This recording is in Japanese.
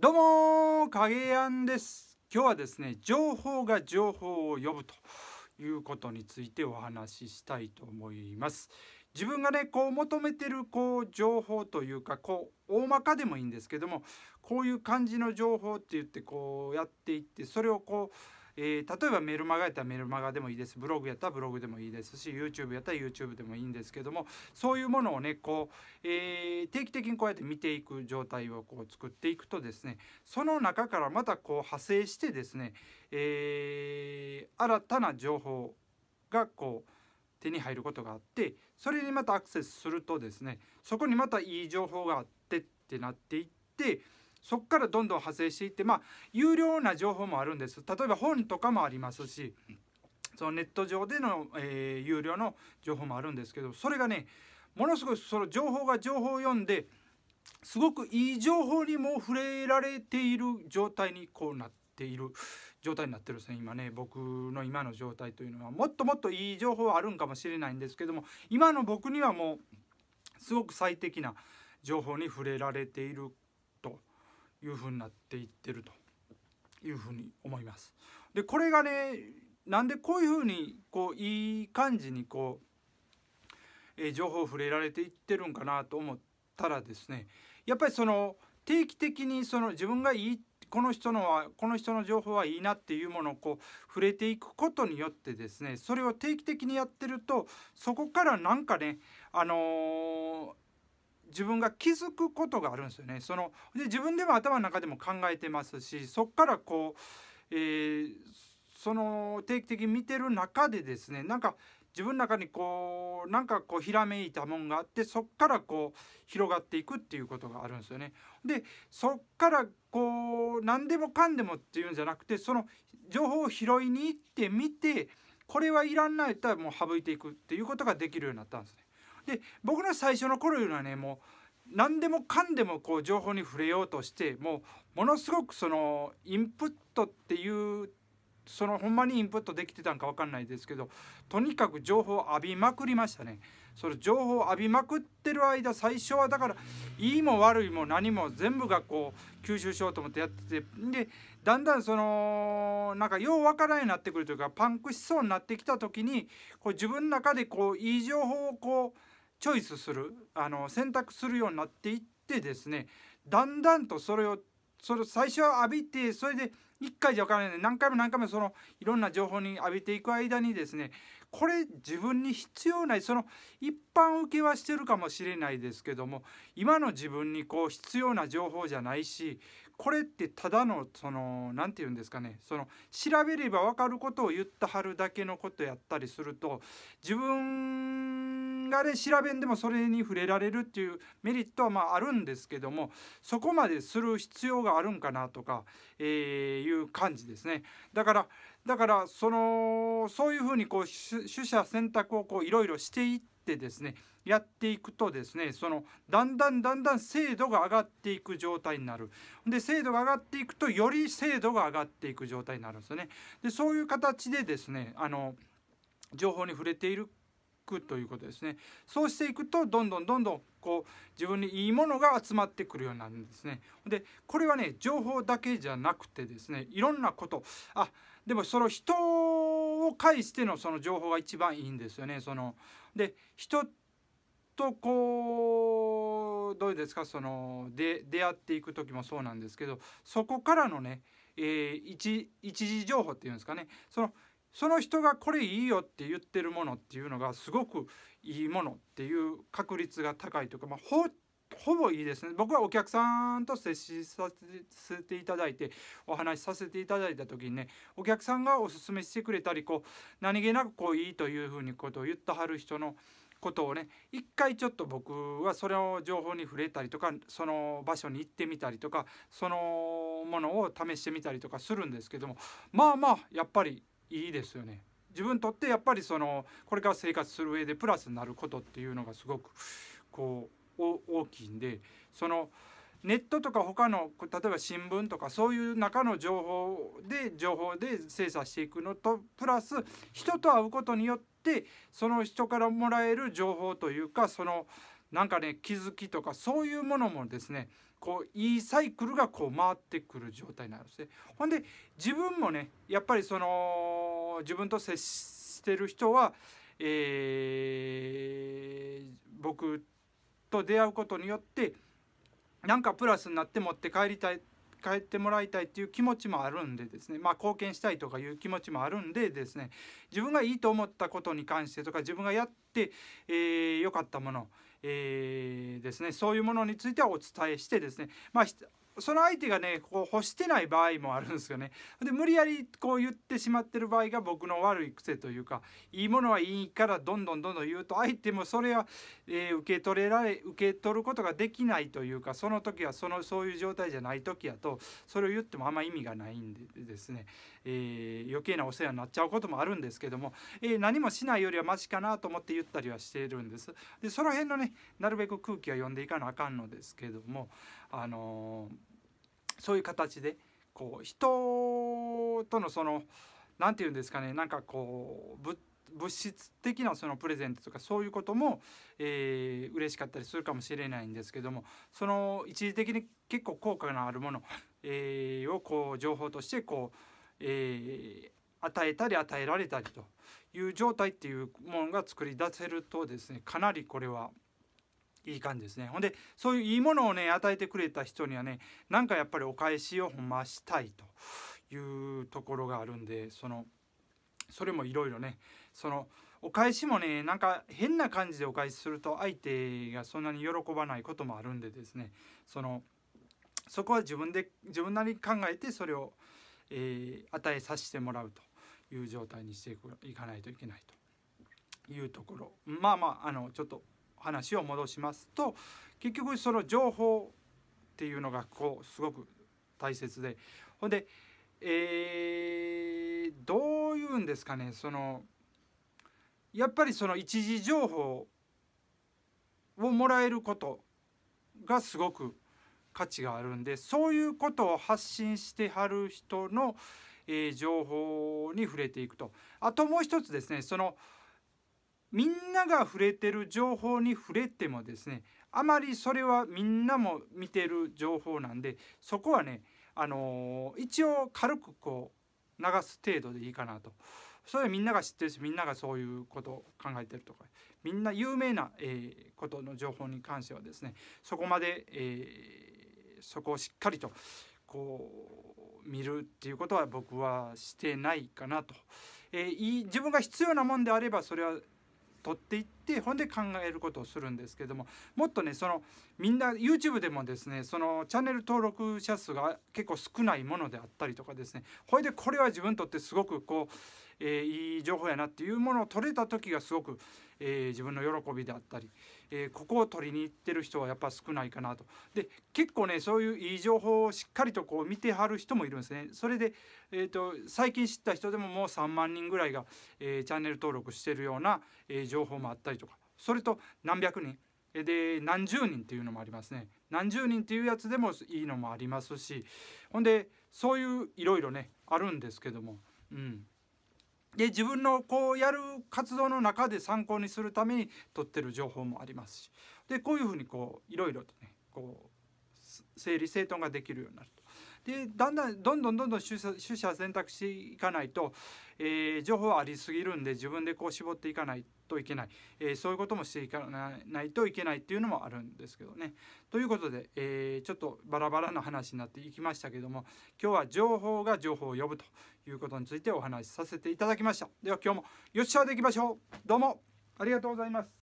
どうも影やんです今日はですね情報が情報を呼ぶということについてお話ししたいと思います自分がねこう求めてるこう情報というかこう大まかでもいいんですけどもこういう感じの情報って言ってこうやっていってそれをこうえー、例えばメルマガやったらメルマガでもいいですブログやったらブログでもいいですし YouTube やったら YouTube でもいいんですけどもそういうものをねこう、えー、定期的にこうやって見ていく状態をこう作っていくとですねその中からまたこう派生してですね、えー、新たな情報がこう手に入ることがあってそれにまたアクセスするとですねそこにまたいい情報があってってなっていってそこからどんどん派生していってまあ有料な情報もあるんです例えば本とかもありますしそのネット上での、えー、有料の情報もあるんですけどそれがねものすごいその情報が情報を読んですごくいい情報にも触れられている状態にこうなっている状態になってるんですね今ね僕の今の状態というのはもっともっといい情報はあるんかもしれないんですけども今の僕にはもうすごく最適な情報に触れられているいうふうになっていってるというふうに思います。でこれがねなんでこういうふうにこういい感じにこう、えー、情報触れられていってるんかなと思ったらですねやっぱりその定期的にその自分がいいこの人のはこの人の情報はいいなっていうものをこう触れていくことによってですねそれを定期的にやってるとそこからなんかねあのー自分が気づくことがあるんですよね。そので自分でも頭の中でも考えてますしそこからこう、えー、その定期的に見てる中でですねなんか自分の中にこうなんかこうひらめいたもんがあってそこからこう広がっていくっていうことがあるんですよね。でそこからこう何でもかんでもっていうんじゃなくてその情報を拾いに行ってみてこれはいらんないとはもう省いていくっていうことができるようになったんですね。で僕の最初の頃いうのはねもう何でもかんでもこう情報に触れようとしてもうものすごくそのインプットっていうそのほんまにインプットできてたんか分かんないですけどとにかく情報を浴びまくりましたねその情報を浴びまくってる間最初はだからいいも悪いも何も全部がこう吸収しようと思ってやっててでだんだんそのなんかよう分からんようになってくるというかパンクしそうになってきた時にこう自分の中でこういい情報をこうチョイスするあの選択するようになっていってですねだんだんとそれをそれ最初は浴びてそれで1回じゃ分からないで何回も何回もそのいろんな情報に浴びていく間にですねこれ自分に必要ないその一般受けはしてるかもしれないですけども今の自分にこう必要な情報じゃないしこれってただのその何て言うんですかねその調べれば分かることを言ったはるだけのことやったりすると自分画で調べんでもそれに触れられるっていうメリットはまああるんですけどもそこまでする必要があるんかなとか、えー、いう感じですね。だからだからそのそういうふうにこう取捨選択をいろいろしていってですねやっていくとですねそのだんだんだんだん精度が上がっていく状態になるで精度が上がっていくとより精度が上がっていく状態になるんですよね。でそういう形でですねあの情報に触れているくということですねそうしていくとどんどんどんどんこう自分にいいものが集まってくるようになるんですねでこれはね情報だけじゃなくてですねいろんなことあでもその人を介してのその情報が一番いいんですよねそので人とこうどうですかそので出会っていく時もそうなんですけどそこからのね、えー、一一時情報っていうんですかねそのその人がこれいいよって言ってるものっていうのがすごくいいものっていう確率が高いというか、まあ、ほほぼいいですね僕はお客さんと接しさせていただいてお話しさせていただいた時にねお客さんがおすすめしてくれたりこう何気なくこういいというふうにことを言ってはる人のことをね一回ちょっと僕はそれを情報に触れたりとかその場所に行ってみたりとかそのものを試してみたりとかするんですけどもまあまあやっぱりいいですよね。自分にとってやっぱりそのこれから生活する上でプラスになることっていうのがすごくこう大きいんでそのネットとか他の例えば新聞とかそういう中の情報で情報で精査していくのとプラス人と会うことによってその人からもらえる情報というかそのなんかね気づきとかそういうものもですねこういいサイクルがこう回ってくる状態なんですね。ほんで自分もねやっぱりその自分と接してる人は、えー、僕と出会うことによってなんかプラスになって持って帰りたい帰ってもらいたいっていう気持ちもあるんでですねまあ貢献したいとかいう気持ちもあるんでですね自分がいいと思ったことに関してとか自分がやってえー、かったものえー、ですねそういうものについてはお伝えしてですね、まあ、その相手がねこう欲してない場合もあるんですよね。で無理やりこう言ってしまってる場合が僕の悪い癖というかいいものはいいからどんどんどんどん言うと相手もそれは、えー、受け取れられ受け取ることができないというかその時はそのそういう状態じゃない時やとそれを言ってもあんま意味がないんでですね、えー、余計なお世話になっちゃうこともあるんですけども、えー、何もしないよりはマシかなと思って言ったりはしているんです。でその辺のねなるべく空気は読んでいかなあかんのですけどもあのーそういう形でこう人とのその何て言うんですかねなんかこう物物質的なそのプレゼントとかそういうことも、えー、嬉しかったりするかもしれないんですけどもその一時的に結構効果のあるもの、えー、をこう情報としてこう、えー、与えたり与えられたりという状態っていうものが作り出せるとですねかなりこれはいい感じですね。ほんで、そういういいものをね、与えてくれた人にはね、なんかやっぱりお返しをほましたいというところがあるんで、その、それもいろいろね、その、お返しもね、なんか変な感じでお返しすると相手がそんなに喜ばないこともあるんでですね、その、そこは自分で、自分なりに考えてそれを、えー、与えさせてもらうという状態にしていかないといけないというところ。まあまあ、あの、ちょっと、話を戻しますと結局その情報っていうのがこうすごく大切でほんで、えー、どういうんですかねそのやっぱりその一時情報をもらえることがすごく価値があるんでそういうことを発信してはる人の、えー、情報に触れていくとあともう一つですねその、みんなが触れてる情報に触れてもですねあまりそれはみんなも見てる情報なんでそこはね、あのー、一応軽くこう流す程度でいいかなと。それはみんなが知ってるしみんながそういうことを考えてるとかみんな有名な、えー、ことの情報に関してはですねそこまで、えー、そこをしっかりとこう見るっていうことは僕はしてないかなと。えー、自分が必要なもんであればそれは取っていってほんで考えることをするんですけどももっとねそのみんな YouTube でもですねそのチャンネル登録者数が結構少ないものであったりとかですねほいでこれは自分にとってすごくこう、えー、いい情報やなっていうものを取れた時がすごくえー、自分の喜びであったり、えー、ここを取りに行ってる人はやっぱ少ないかなとで結構ねそういういい情報をしっかりとこう見てはる人もいるんですねそれで、えーと、最近知った人でももう3万人ぐらいが、えー、チャンネル登録してるような、え情報もあったりとかそれと何百人で何十人っていうのもありますね何十人っていうやつでもいいのもありますしほんでそういういろいろねあるんですけどもうんで自分のこうやる活動の中で参考にするために取ってる情報もありますしでこういうふうにこういろいろとねこう整理整頓ができるようになると。でだんだんどんどんどんどん取捨選択していかないとえー、情報はありすぎるんで自分でこう絞っていかないといけない、えー、そういうこともしていかないといけないっていうのもあるんですけどね。ということで、えー、ちょっとバラバラの話になっていきましたけども今日は情報が情報を呼ぶということについてお話しさせていただきました。では今日もよっしゃでいきましょうどうもありがとうございます。